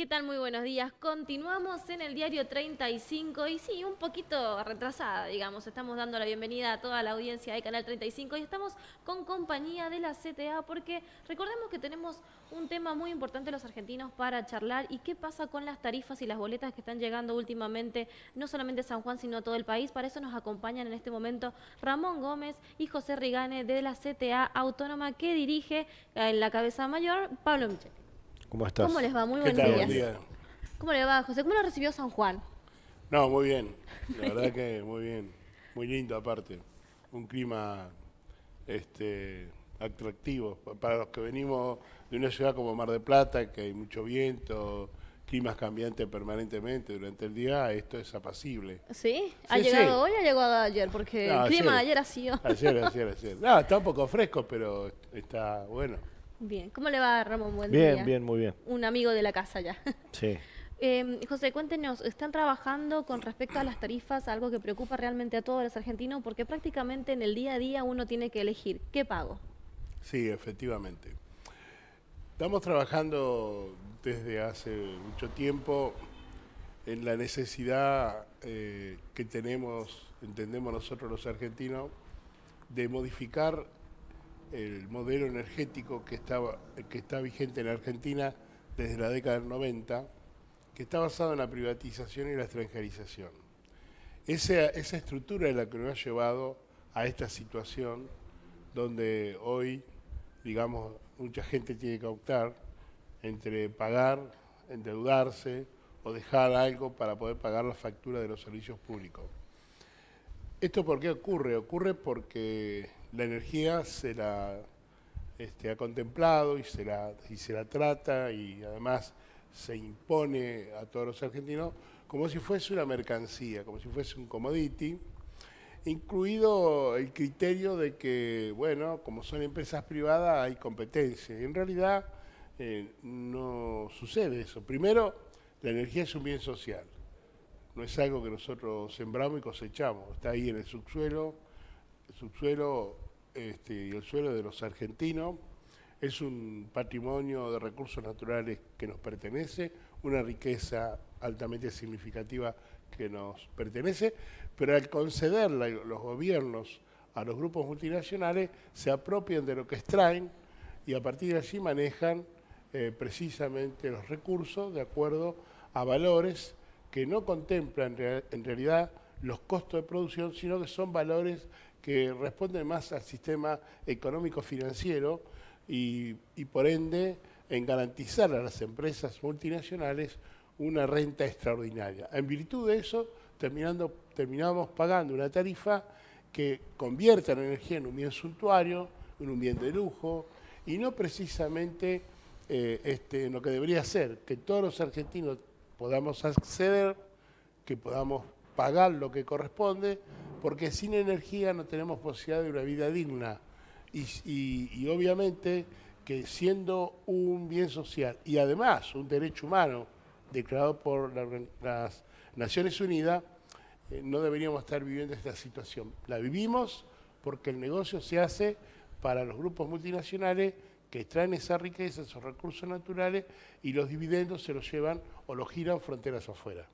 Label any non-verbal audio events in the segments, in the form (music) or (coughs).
¿Qué tal? Muy buenos días. Continuamos en el diario 35 y sí, un poquito retrasada, digamos. Estamos dando la bienvenida a toda la audiencia de Canal 35 y estamos con compañía de la CTA porque recordemos que tenemos un tema muy importante los argentinos para charlar y qué pasa con las tarifas y las boletas que están llegando últimamente, no solamente a San Juan, sino a todo el país. Para eso nos acompañan en este momento Ramón Gómez y José Rigane de la CTA Autónoma que dirige eh, en la cabeza mayor Pablo Michel. ¿Cómo estás? ¿Cómo les va? Muy buen ¿Cómo le va, José? ¿Cómo lo recibió San Juan? No, muy bien. La verdad que muy bien. Muy lindo aparte. Un clima este, atractivo. Para los que venimos de una ciudad como Mar de Plata, que hay mucho viento, climas cambiantes permanentemente durante el día, esto es apacible. ¿Sí? ¿Ha llegado hoy o ha llegado ayer? Porque el clima ayer, ayer ha sido. Ayer, ayer, ayer. No, está un poco fresco, pero está bueno. Bien, ¿cómo le va Ramón? Buen bien, día. bien, muy bien. Un amigo de la casa ya. (laughs) Sí. Eh, José, cuéntenos, ¿están trabajando con respecto a las tarifas, algo que preocupa realmente a todos los argentinos? Porque prácticamente en el día a día uno tiene que elegir qué pago. Sí, efectivamente. Estamos trabajando desde hace mucho tiempo en la necesidad eh, que tenemos, entendemos nosotros los argentinos, de modificar el modelo energético que, estaba, que está vigente en Argentina desde la década del 90, que está basado en la privatización y la extranjerización. Esa, esa estructura es la que nos ha llevado a esta situación donde hoy, digamos, mucha gente tiene que optar entre pagar, endeudarse o dejar algo para poder pagar la factura de los servicios públicos. ¿Esto por qué ocurre? Ocurre porque la energía se la este, ha contemplado y se, la, y se la trata y además se impone a todos los argentinos como si fuese una mercancía, como si fuese un commodity, incluido el criterio de que, bueno, como son empresas privadas hay competencia. Y en realidad eh, no sucede eso. Primero, la energía es un bien social, no es algo que nosotros sembramos y cosechamos, está ahí en el subsuelo, subsuelo este, y el suelo de los argentinos. Es un patrimonio de recursos naturales que nos pertenece, una riqueza altamente significativa que nos pertenece, pero al concederla los gobiernos a los grupos multinacionales, se apropian de lo que extraen y a partir de allí manejan eh, precisamente los recursos de acuerdo a valores que no contemplan en realidad los costos de producción, sino que son valores que responde más al sistema económico-financiero y, por ende en garantizar a las empresas multinacionales una renta extraordinaria. En virtud de eso, terminando, terminamos pagando una tarifa que convierte la energía en un bien suntuario, en un bien de lujo, y no precisamente eh, este, en lo que debería ser, que todos los argentinos podamos acceder, que podamos pagar lo que corresponde, porque sin energía no tenemos posibilidad de una vida digna. Y, obviamente que siendo un bien social y además un derecho humano declarado por las Naciones Unidas, eh, no deberíamos estar viviendo esta situación. La vivimos porque el negocio se hace para los grupos multinacionales que extraen esa riqueza, esos recursos naturales y los dividendos se los llevan o los giran fronteras afuera.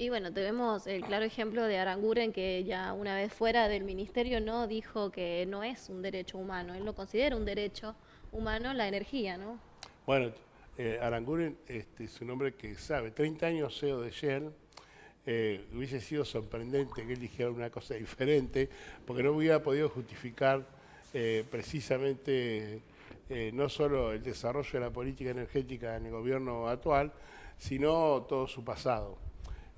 Y bueno, tenemos el claro ejemplo de Aranguren, que ya una vez fuera del ministerio no dijo que no es un derecho humano, él lo considera un derecho humano la energía, ¿no? Bueno, eh, Aranguren este, es un hombre que sabe, 30 años CEO de Shell, eh, hubiese sido sorprendente que él dijera una cosa diferente, porque no hubiera podido justificar eh, precisamente no solo el desarrollo de la política energética en el gobierno actual, sino todo su pasado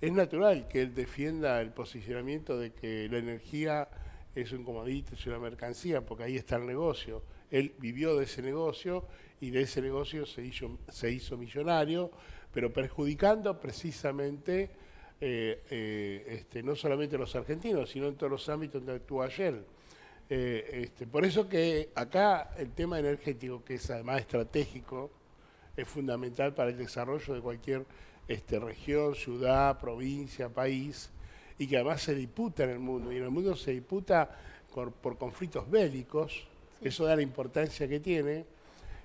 es natural que él defienda el posicionamiento de que la energía es un comodito, es una mercancía, porque ahí está el negocio. Él vivió de ese negocio y de ese negocio se hizo, millonario, pero perjudicando precisamente eh, eh, este, no solamente a los argentinos, sino en todos los ámbitos donde actúa ayer. Eh, este, por eso que acá el tema energético, que es además estratégico, es fundamental para el desarrollo de cualquier este, región, ciudad, provincia, país, y que además se disputa en el mundo, y en el mundo se disputa por, conflictos bélicos, eso da la importancia que tiene,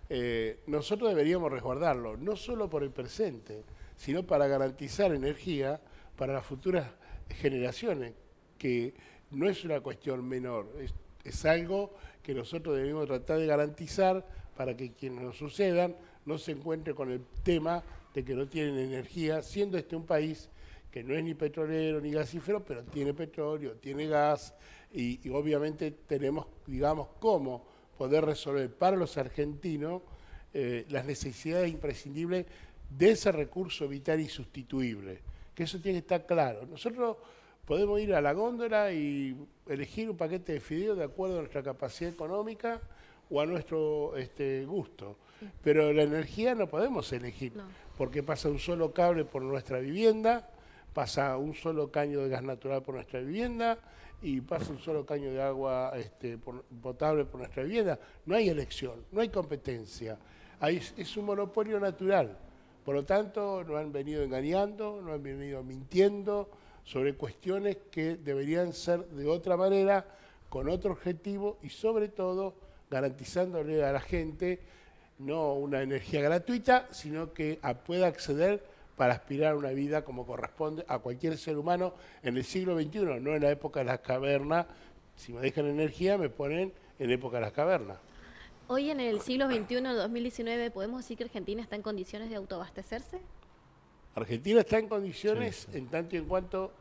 eh, nosotros deberíamos resguardarlo, no solo por el presente, sino para garantizar energía para las futuras generaciones, que no es una cuestión menor, es, es algo que nosotros debemos tratar de garantizar para que quienes nos sucedan no se encuentren con el tema este, que no tienen energía, siendo este un país que no es ni petrolero ni gasífero, pero tiene petróleo, tiene gas y, obviamente tenemos, digamos, cómo poder resolver para los argentinos eh, las necesidades imprescindibles de ese recurso vital y sustituible. Que eso tiene que estar claro. Nosotros podemos ir a la góndola y elegir un paquete de fideos de acuerdo a nuestra capacidad económica o a nuestro este, gusto. Pero la energía no podemos elegir porque pasa un solo cable por nuestra vivienda, pasa un solo caño de gas natural por nuestra vivienda y pasa un solo caño de agua este, potable por nuestra vivienda. No hay elección, no hay competencia. es un monopolio natural. Por lo tanto, no han venido engañando, no han venido mintiendo sobre cuestiones que deberían ser de otra manera, con otro objetivo y sobre todo garantizándole a la gente no una energía gratuita, sino que ah, pueda acceder para aspirar a una vida como corresponde a cualquier ser humano en el siglo XXI, no en la época de las cavernas. Si me dejan energía, me ponen en época de las cavernas. Hoy en el siglo XXI, 2019, ¿podemos decir que Argentina está en condiciones de autoabastecerse? Argentina está en condiciones en tanto y en cuanto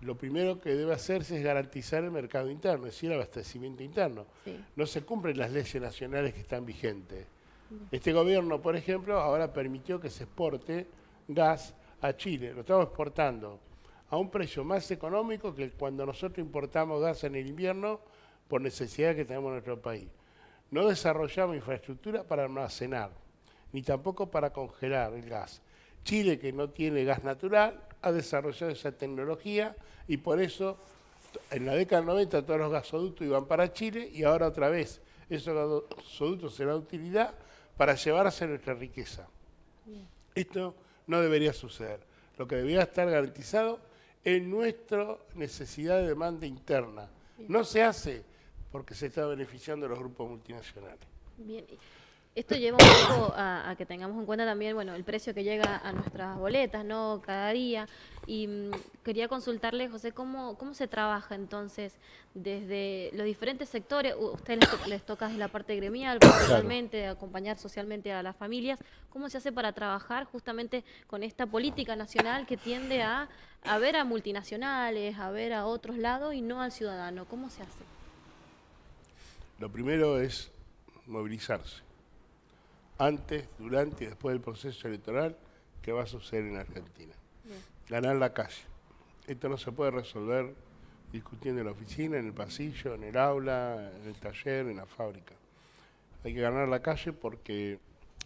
lo primero que debe hacerse es garantizar el mercado interno, es decir, el abastecimiento interno. No se cumplen las leyes nacionales que están vigentes. Este gobierno, por ejemplo, ahora permitió que se exporte gas a Chile. Lo estamos exportando a un precio más económico que cuando nosotros importamos gas en el invierno por necesidad que tenemos en nuestro país. No desarrollamos infraestructura para almacenar, ni tampoco para congelar el gas. Chile, que no tiene gas natural, ha desarrollado esa tecnología y por eso en la década del 90 todos los gasoductos iban para Chile y ahora otra vez esos gasoductos serán utilidad para llevarse nuestra riqueza. Esto no debería suceder. Lo que debería estar garantizado es nuestra necesidad de demanda interna. No se hace porque se está beneficiando los grupos multinacionales. Esto lleva un poco a, que tengamos en cuenta también, bueno, el precio que llega a nuestras boletas, ¿no? Cada día. Y mm, quería consultarle, José, ¿cómo, cómo se trabaja entonces desde los diferentes sectores? ustedes les, les toca desde la parte gremial, socialmente acompañar socialmente a las familias. ¿Cómo se hace para trabajar justamente con esta política nacional que tiende a ver a multinacionales, a ver a otros lados y no al ciudadano? ¿Cómo se hace? Lo primero es movilizarse antes, durante y después del proceso electoral que va a suceder en Argentina. Ganar la calle. Esto no se puede resolver discutiendo en la oficina, en el pasillo, en el aula, en el taller, en la fábrica. Hay que ganar la calle porque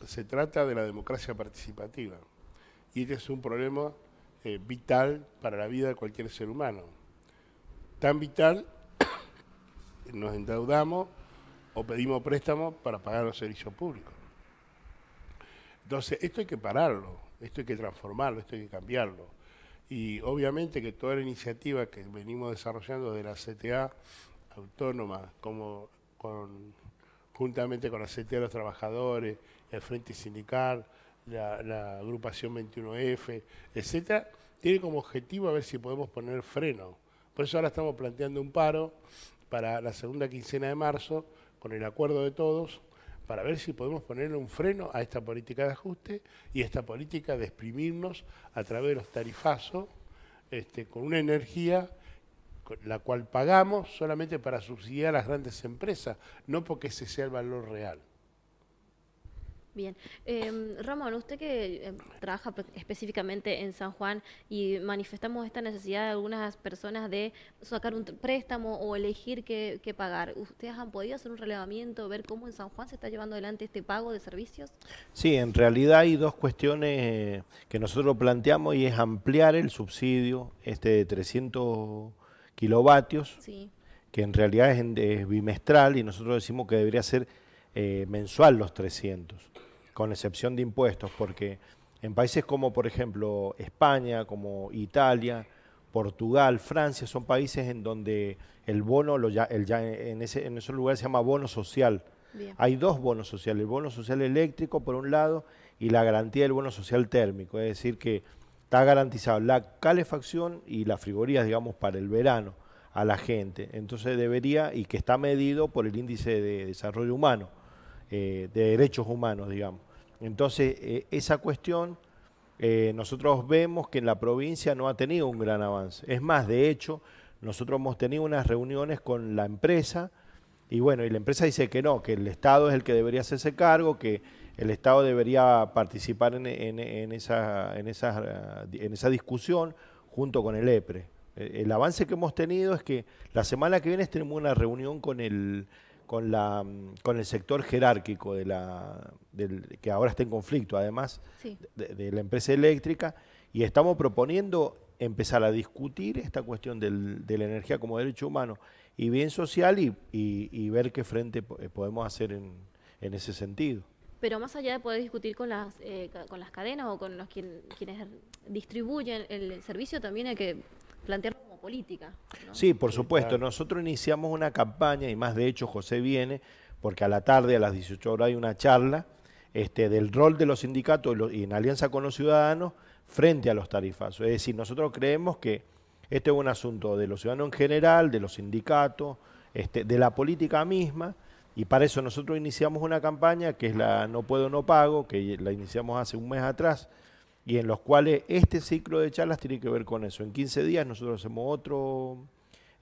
se trata de la democracia participativa. Y este es un problema eh, vital para la vida de cualquier ser humano. Tan vital, (coughs) nos endeudamos o pedimos préstamos para pagar los servicios públicos. Entonces, esto hay que pararlo, esto hay que transformarlo, esto hay que cambiarlo. Y obviamente que toda la iniciativa que venimos desarrollando de la CTA autónoma, como juntamente con la CTA de los trabajadores, el Frente Sindical, la, agrupación 21F, etc., tiene como objetivo a ver si podemos poner freno. Por eso ahora estamos planteando un paro para la segunda quincena de marzo, con el acuerdo de todos, para ver si podemos ponerle un freno a esta política de ajuste y esta política de exprimirnos a través de los tarifazos este, con una energía la cual pagamos solamente para subsidiar a las grandes empresas, no porque ese sea el valor real. Bien. Em, Ramón, usted que em, trabaja específicamente en San Juan y manifestamos esta necesidad de algunas personas de sacar un préstamo o elegir qué, pagar. ¿Ustedes han podido hacer un relevamiento, ver cómo en San Juan se está llevando adelante este pago de servicios? Sí, en realidad hay dos cuestiones eh, que nosotros planteamos y es ampliar el subsidio este de 300 kilovatios, que en realidad es bimestral y nosotros decimos que debería ser eh, mensual los 300, con excepción de impuestos, porque en países como, por ejemplo, España, como Italia, Portugal, Francia, son países en donde el bono, ya, en, ese, en esos lugares se llama bono social. Hay dos bonos sociales, el bono social eléctrico por un lado y la garantía del bono social térmico, es decir, que está garantizado la calefacción y las frigorías, digamos, para el verano a la gente. Entonces debería, y que está medido por el índice de desarrollo humano. Eh, de derechos humanos, digamos. Entonces, eh, esa cuestión eh, nosotros vemos que en la provincia no ha tenido un gran avance. Es más, de hecho, nosotros hemos tenido unas reuniones con la empresa y bueno, y la empresa dice que no, que el Estado es el que debería hacerse cargo, que el Estado debería participar en esa, en, en esa discusión junto con el EPRE. El avance que hemos tenido es que la semana que viene tenemos una reunión con el, con, la, mm, con el sector jerárquico de la, del, que ahora está en conflicto, además, de, la empresa eléctrica, y estamos proponiendo empezar a discutir esta cuestión del, de la energía como derecho humano y bien social y, y, ver qué frente eh, podemos hacer en, en ese sentido. Pero más allá de poder discutir con las, eh, con las cadenas o con los quienes distribuyen el servicio, también hay que plantear política. Sí, por supuesto. Nosotros iniciamos una campaña, y más de hecho José viene, porque a la tarde, a las 18 horas, hay una charla este, del rol de los sindicatos y en alianza con los ciudadanos frente a los tarifazos. Es decir, nosotros creemos que este es un asunto de los ciudadanos en general, de los sindicatos, este, de la política misma, y para eso nosotros iniciamos una campaña que es la No Puedo No Pago, que la iniciamos hace un mes atrás, y en los cuales este ciclo de charlas tiene que ver con eso. En 15 días nosotros hacemos otro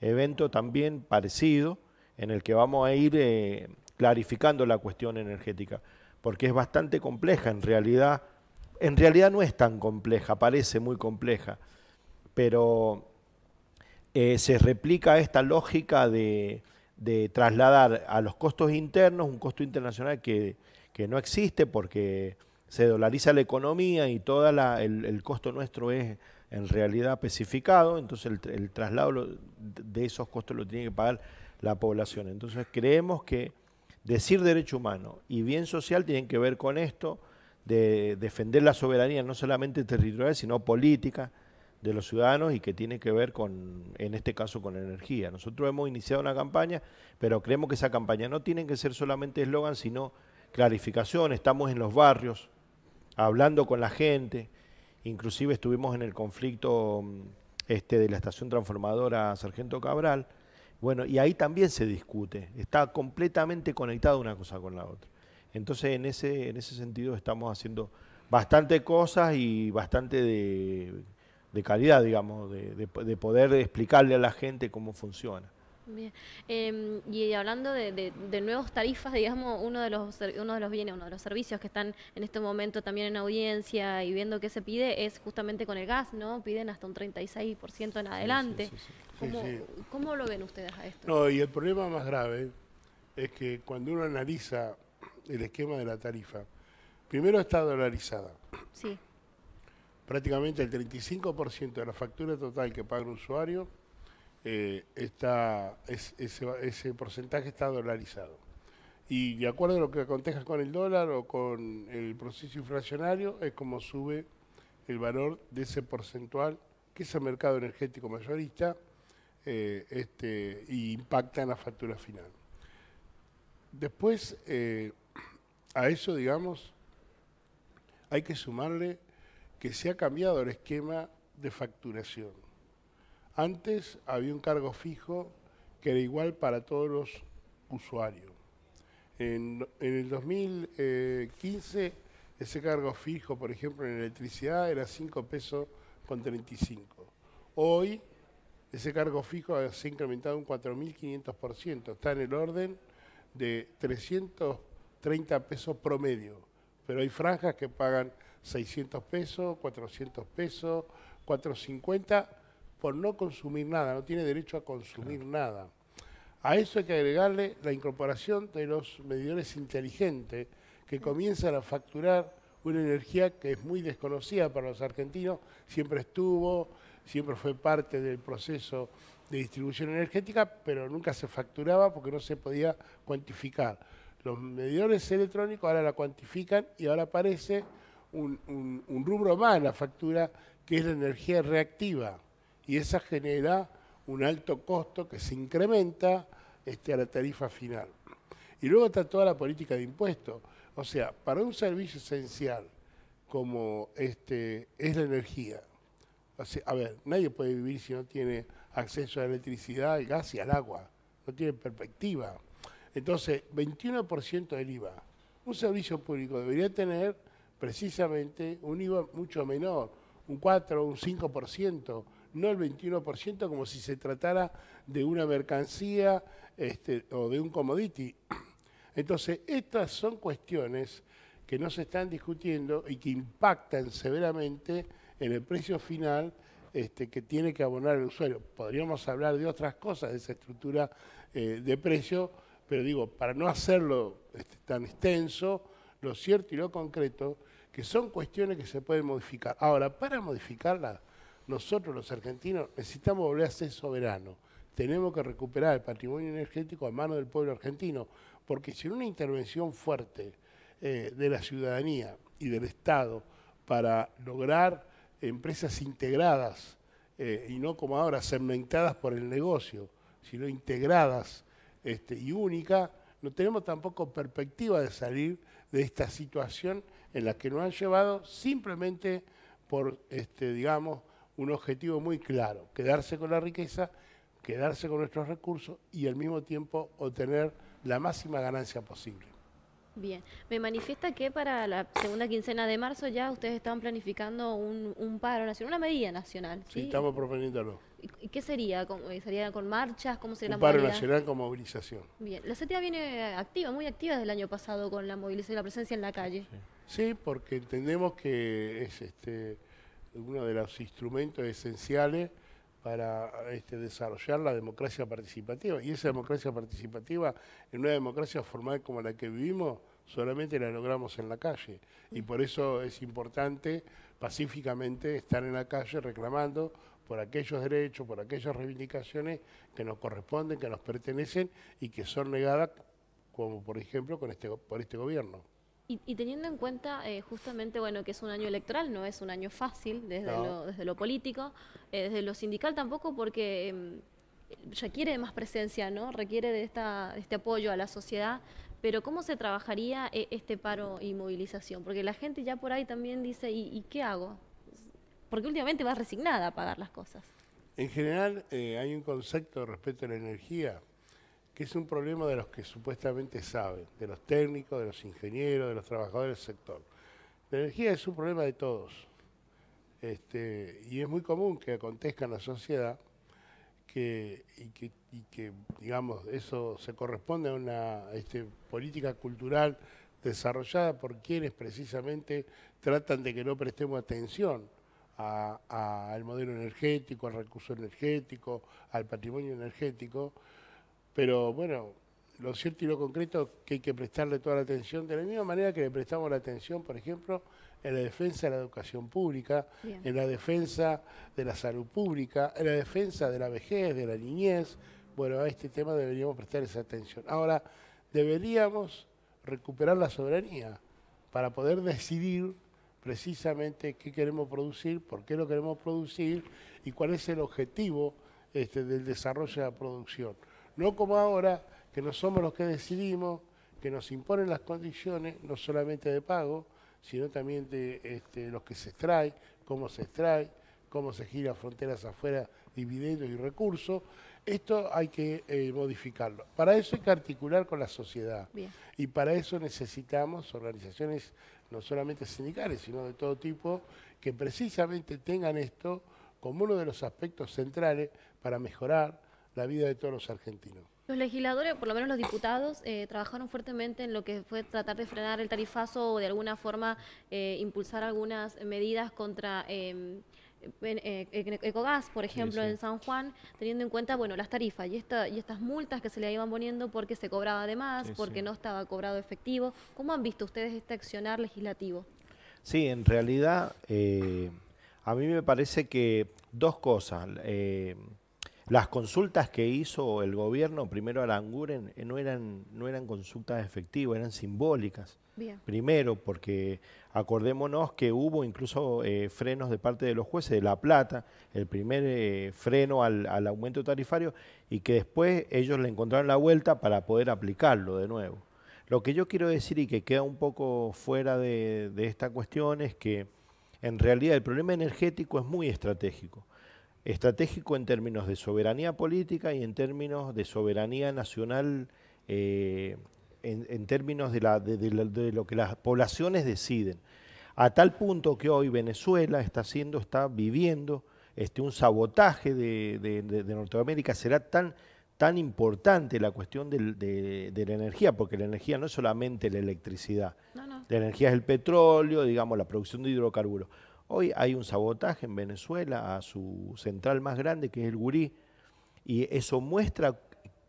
evento también parecido en el que vamos a ir eh, clarificando la cuestión energética, porque es bastante compleja en realidad. En realidad no es tan compleja, parece muy compleja, pero eh, se replica esta lógica de, trasladar a los costos internos un costo internacional que, que no existe porque se dolariza la economía y todo el, costo nuestro es en realidad especificado, entonces el, traslado de esos costos lo tiene que pagar la población. Entonces creemos que decir derecho humano y bien social tienen que ver con esto, de defender la soberanía no solamente territorial, sino política de los ciudadanos y que tiene que ver con, en este caso, con energía. Nosotros hemos iniciado una campaña, pero creemos que esa campaña no tiene que ser solamente eslogan, sino clarificación. Estamos en los barrios, hablando con la gente. Inclusive estuvimos en el conflicto mm, este, de la estación transformadora Sargento Cabral. Bueno, y ahí también se discute, está completamente conectada una cosa con la otra. Entonces, en ese, en ese sentido estamos haciendo bastante cosas y bastante de, de calidad, digamos, de poder explicarle a la gente cómo funciona. Bien. Em, y hablando de, de, nuevas tarifas, digamos, uno de, los, uno de los bienes, uno de los servicios que están en este momento también en audiencia y viendo qué se pide es justamente con el gas, ¿no? Piden hasta un 36% en adelante. ¿Cómo, ¿Cómo, lo ven ustedes a esto? No, y el problema más grave es que cuando uno analiza el esquema de la tarifa, primero está dolarizada. Sí. Prácticamente el 35% de la factura total que paga el usuario eh, ese, porcentaje está dolarizado. Y de acuerdo a lo que acontece con el dólar o con el proceso inflacionario, es como sube el valor de ese porcentual que es el mercado energético mayorista eh, este, y impacta en la factura final. Después, eh, a eso, digamos, hay que sumarle que se ha cambiado el esquema de facturación antes había un cargo fijo que era igual para todos los usuarios. En, el 2015 ese cargo fijo, por ejemplo, en electricidad era 5 pesos con 35. Hoy ese cargo fijo se ha incrementado un 4.500%, está en el orden de 330 pesos promedio, pero hay franjas que pagan 600 pesos, 400 pesos, 450 por no consumir nada, no tiene derecho a consumir nada. A eso hay que agregarle la incorporación de los medidores inteligentes que comienzan a facturar una energía que es muy desconocida para los argentinos, siempre estuvo, siempre fue parte del proceso de distribución energética, pero nunca se facturaba porque no se podía cuantificar. Los medidores electrónicos ahora la cuantifican y ahora aparece un, un rubro más en la factura que es la energía reactiva y esa genera un alto costo que se incrementa este, a la tarifa final. Y luego está toda la política de impuestos. O sea, para un servicio esencial como este es la energía, a ver, nadie puede vivir si no tiene acceso a la electricidad, al gas y al agua. No tiene perspectiva. Entonces, 21% del IVA. Un servicio público debería tener precisamente un IVA mucho menor, un 4 o un 5%, no el 21%, como si se tratara de una mercancía este, o de un commodity. Entonces, estas son cuestiones que no se están discutiendo y que impactan severamente en el precio final este, que tiene que abonar el usuario. Podríamos hablar de otras cosas, de esa estructura eh, de precio, pero digo, para no hacerlo este, tan extenso, lo cierto y lo concreto, que son cuestiones que se pueden modificar. Ahora, para modificarlas, nosotros los argentinos necesitamos volver a ser soberanos. Tenemos que recuperar el patrimonio energético a mano del pueblo argentino, porque sin una intervención fuerte eh, de la ciudadanía y del Estado para lograr empresas integradas eh, y no como ahora segmentadas por el negocio, sino integradas este, y únicas, no tenemos tampoco perspectiva de salir de esta situación en la que nos han llevado simplemente por, este, digamos, un objetivo muy claro, quedarse con la riqueza, quedarse con nuestros recursos y al mismo tiempo obtener la máxima ganancia posible. Bien, me manifiesta que para la segunda quincena de marzo ya ustedes estaban planificando un, paro nacional, una medida nacional. Sí, estamos proponiéndolo. ¿Y qué sería? Eh, ¿Sería con marchas? ¿Cómo sería un paro nacional con movilización. Bien, la CTA viene activa, muy activa desde el año pasado con la movilización y la presencia en la calle. Sí, sí porque entendemos que es este uno de los instrumentos esenciales para este, desarrollar la democracia participativa. Y esa democracia participativa, en una democracia formal como la que vivimos, solamente la logramos en la calle. Y por eso es importante pacíficamente estar en la calle reclamando por aquellos derechos, por aquellas reivindicaciones que nos corresponden, que nos pertenecen y que son negadas, como por ejemplo con este, por este gobierno. Y, teniendo en cuenta eh, justamente bueno que es un año electoral, no es un año fácil desde, lo, desde lo político, eh, desde lo sindical tampoco, porque em, requiere más presencia, ¿no? requiere de esta, este apoyo a la sociedad. Pero ¿cómo se trabajaría eh, este paro y movilización? Porque la gente ya por ahí también dice, ¿y, y qué hago? Porque últimamente vas resignada a pagar las cosas. En general hay un concepto respecto a la energía es un problema de los que supuestamente saben, de los técnicos, de los ingenieros, de los trabajadores del sector. La energía es un problema de todos. Este, y es muy común que acontezca en la sociedad y que, digamos, eso se corresponde a una este, política cultural desarrollada por quienes precisamente tratan de que no prestemos atención al modelo energético, al recurso energético, al patrimonio energético, pero bueno, lo cierto y lo concreto que hay que prestarle toda la atención, de la misma manera que le prestamos la atención, por ejemplo, en la defensa de la educación pública, en la defensa de la salud pública, en la defensa de la vejez, de la niñez. Bueno, a este tema deberíamos prestar esa atención. Ahora, deberíamos recuperar la soberanía para poder (laughs) decidir precisamente qué queremos producir, por qué lo queremos producir y cuál es el objetivo este, del desarrollo de la producción. No como ahora, que no somos los que decidimos, que nos imponen las condiciones, no solamente de pago, sino también de este, los que se extrae, cómo se extrae, cómo se gira fronteras afuera, dividendos y recursos. Esto hay que eh, modificarlo. Para eso hay que articular con la sociedad. Y para eso necesitamos organizaciones no solamente sindicales, sino de todo tipo, que precisamente tengan esto como uno de los aspectos centrales para mejorar, la vida de todos los argentinos. Los legisladores, por lo menos los diputados, eh, trabajaron fuertemente en lo que fue tratar de frenar el tarifazo o de alguna forma eh, impulsar algunas medidas contra... Eh, eh Ecogas, por ejemplo, en San Juan, teniendo en cuenta, bueno, las tarifas y, estas multas que se le iban poniendo porque se cobraba de más, porque no estaba cobrado efectivo. ¿Cómo han visto ustedes este accionar legislativo? Sí, en realidad, a mí me parece que dos cosas. Las consultas que hizo el gobierno, primero a la eh, no eran, no eran consultas efectivas, eran simbólicas. Primero, porque acordémonos que hubo incluso eh, frenos de parte de los jueces de La Plata, el primer eh, freno al, aumento tarifario, y que después ellos le encontraron la vuelta para poder aplicarlo de nuevo. Lo que yo quiero decir y que queda un poco fuera de, esta cuestión es que en realidad el problema energético es muy estratégico estratégico en términos de soberanía política y en términos de soberanía nacional, eh, en, términos de, lo que las poblaciones deciden. A tal punto que hoy Venezuela está haciendo, está viviendo este, un sabotaje de, Norteamérica. Será tan, tan importante la cuestión de, la energía, porque la energía no es solamente la electricidad. La energía es el petróleo, digamos, la producción de hidrocarburos Hoy hay un sabotaje en Venezuela a su central más grande, que es el Gurí, y eso muestra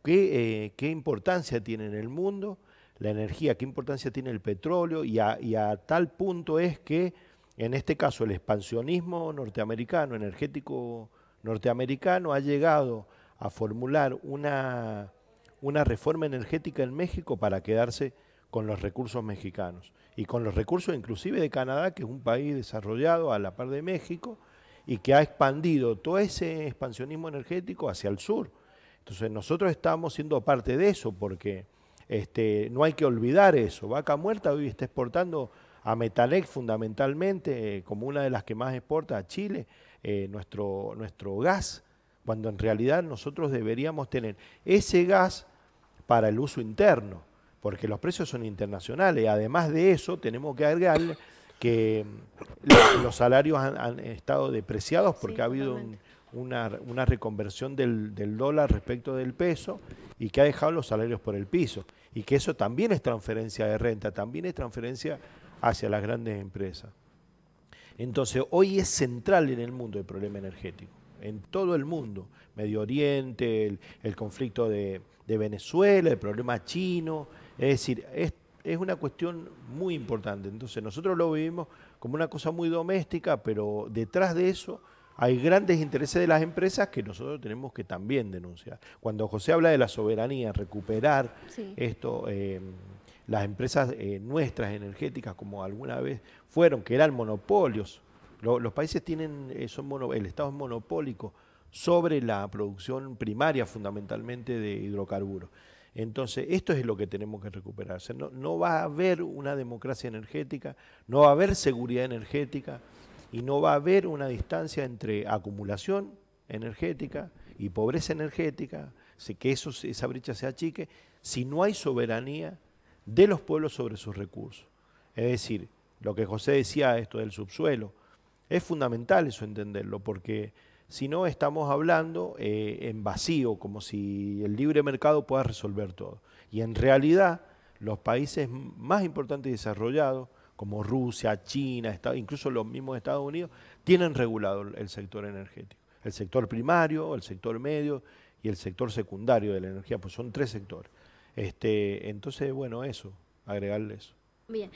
qué, eh, importancia tiene en el mundo la energía, qué importancia tiene el petróleo, y a, tal punto es que, en este caso, el expansionismo norteamericano, energético norteamericano, ha llegado a formular una reforma energética en México para quedarse con los recursos mexicanos y con los recursos inclusive de Canadá, que es un país desarrollado a la par de México y que ha expandido todo ese expansionismo energético hacia el sur. Entonces nosotros estamos siendo parte de eso porque este, no hay que olvidar eso. Vaca Muerta hoy está exportando a Metalex fundamentalmente, eh, como una de las que más exporta a Chile, eh, nuestro, nuestro gas, cuando en realidad nosotros deberíamos tener ese gas para el uso interno porque los precios son internacionales. Además de eso, tenemos que agregarle que mm, los salarios han, estado depreciados porque ha habido una, reconversión del, dólar respecto del peso y que ha dejado los salarios por el piso. Y que eso también es transferencia de renta, también es transferencia hacia las grandes empresas. Entonces, hoy es central en el mundo el problema energético, en todo el mundo. Medio Oriente, el, conflicto de Venezuela, el problema chino, es decir, es, una cuestión muy importante. Entonces nosotros lo vivimos como una cosa muy doméstica, pero detrás de eso hay grandes intereses de las empresas que nosotros tenemos que también denunciar. Cuando José habla de la soberanía, recuperar esto, em, las empresas eh, nuestras energéticas como alguna vez fueron, que eran monopolios. los países tienen, eh, son el Estado es monopólico sobre la producción primaria fundamentalmente de hidrocarburos. Entonces, esto es lo que tenemos que recuperarse. No, va a haber una democracia energética, no va a haber seguridad energética y no va a haber una distancia entre acumulación energética y pobreza energética, que esa brecha se achique, si no hay soberanía de los pueblos sobre sus recursos. Es decir, lo que José decía, esto del subsuelo, es fundamental eso entenderlo, porque no, estamos hablando eh, en vacío, como si el libre mercado pueda resolver todo. Y en realidad los países más importantes y desarrollados, como Rusia, China, incluso los mismos Estados Unidos, tienen regulado el sector energético. El sector primario, el sector medio y el sector secundario de la energía, pues son tres sectores. Este, entonces, bueno, eso, agregarle eso. Bien,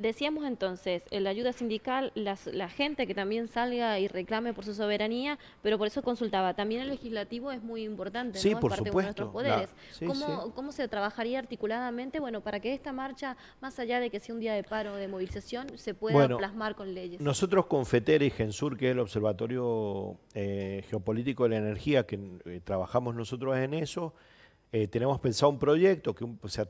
decíamos entonces, eh, la ayuda sindical, la gente que también salga y reclame por su soberanía, pero por eso consultaba, también el legislativo es muy importante, sí, ¿no? parte de nuestros poderes. ¿Cómo, ¿Cómo, se trabajaría articuladamente, bueno, para que esta marcha, más allá de que sea un día de paro o de movilización, se pueda plasmar con leyes? Nosotros con FETER y GENSUR, que es el Observatorio eh, Geopolítico de la Energía, que eh, trabajamos nosotros en eso, eh, tenemos pensado un proyecto que se,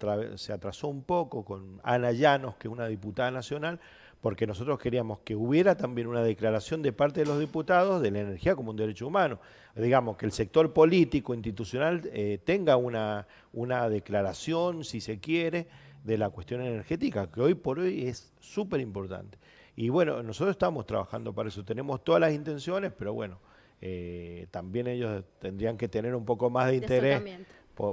atrasó un poco con Ana Llanos, que es una diputada nacional, porque nosotros queríamos que hubiera también una declaración de parte de los diputados de la energía como un derecho humano. Digamos, que el sector político, institucional, eh, tenga una, una declaración, si se quiere, de la cuestión energética, que hoy por hoy es súper importante. Y bueno, nosotros estamos trabajando para eso, tenemos todas las intenciones, pero bueno, eh, también ellos tendrían que tener un poco más de interés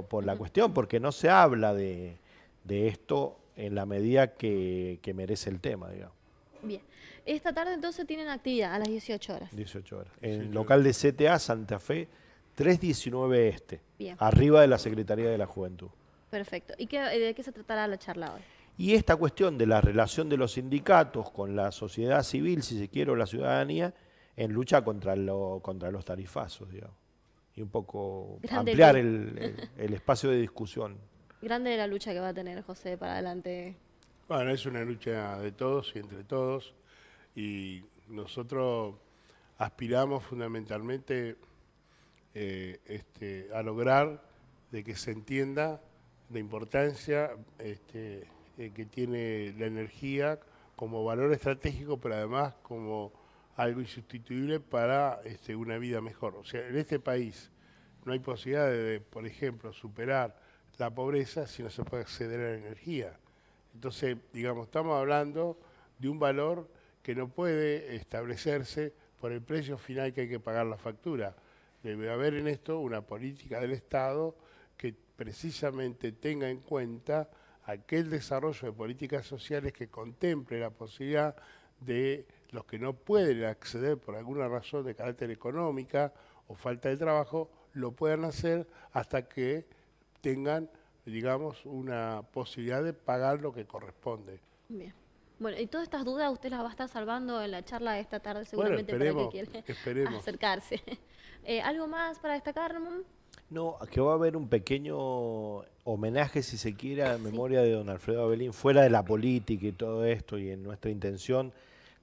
por, la cuestión, porque no se habla de, de esto en la medida que, merece el tema, digamos. Bien. Esta tarde entonces tienen actividad a las 18 horas. 18 horas. En el local de CTA Santa Fe, 319 Este, arriba de la Secretaría de la Juventud. Perfecto. ¿Y eh, de qué se tratará la charla hoy? Y esta cuestión de la relación de los sindicatos con la sociedad civil, si se quiere, o la ciudadanía, en lucha contra, lo, contra los tarifazos, digamos y un poco ampliar el, espacio de discusión. (laughs) Grande la lucha que va a tener José para adelante. Bueno, es una lucha de todos y entre todos y nosotros aspiramos fundamentalmente eh, este, a lograr de que se entienda la importancia este, eh, que tiene la energía como valor estratégico, pero además como algo insustituible para este, una vida mejor. O sea, en este país no hay posibilidad de, por ejemplo, superar la pobreza si no se puede acceder a la energía. Entonces, digamos, estamos hablando de un valor que no puede establecerse por el precio final que hay que pagar la factura. Debe haber en esto una política del Estado que precisamente tenga en cuenta aquel desarrollo de políticas sociales que contemple la posibilidad de los que no pueden acceder por alguna razón de carácter económica o falta de trabajo, lo puedan hacer hasta que tengan, digamos, una posibilidad de pagar lo que corresponde. Bien. Bueno, y todas estas dudas usted las va a estar salvando en la charla de esta tarde, seguramente para que (laughs) acercarse. (laughs) Eh, ¿Algo más para destacar, Ramón? No, que va a haber un pequeño homenaje, si se quiere, a memoria de don Alfredo Abelín, fuera de la política y todo esto, y en nuestra intención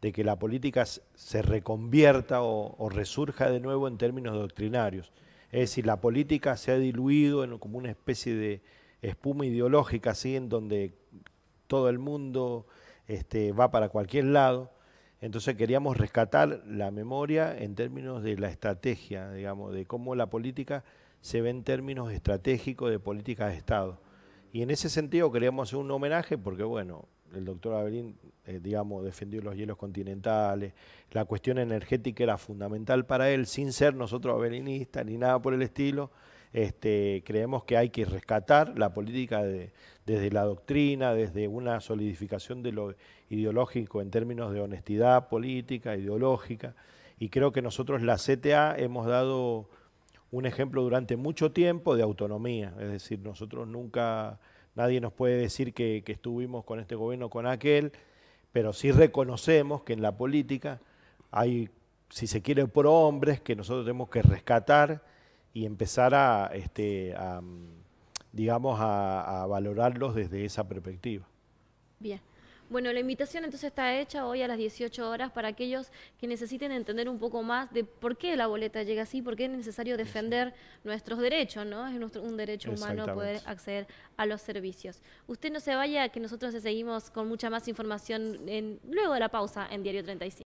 de que la política se reconvierta o, resurja de nuevo en términos doctrinarios. Es decir, la política se ha diluido en como una especie de espuma ideológica, así en donde todo el mundo este, va para cualquier lado. Entonces queríamos rescatar la memoria en términos de la estrategia, digamos, de cómo la política se ve en términos estratégicos de política de Estado. Y en ese sentido queríamos hacer un homenaje porque, bueno, el doctor Avelín, eh, digamos, defendió los hielos continentales, la cuestión energética era fundamental para él, sin ser nosotros abelinistas ni nada por el estilo. Este, creemos que hay que rescatar la política desde la doctrina, desde una solidificación de lo ideológico en términos de honestidad política, ideológica, y creo que nosotros la CTA hemos dado un ejemplo durante mucho tiempo de autonomía, es decir, nosotros nunca Nadie nos puede decir que, estuvimos con este gobierno o con aquel, pero sí reconocemos que en la política hay, si se quiere, hombres que nosotros tenemos que rescatar y empezar a, este, mm, digamos, a valorarlos desde esa perspectiva. Bien. Bueno, la invitación entonces está hecha hoy a las 18 horas para aquellos que necesiten entender un poco más de por qué la boleta llega así, por qué es necesario defender nuestros derechos, ¿no? Es un derecho humano poder acceder a los servicios. Usted no se vaya, que nosotros le seguimos con mucha más información en, luego de la pausa en Diario 35.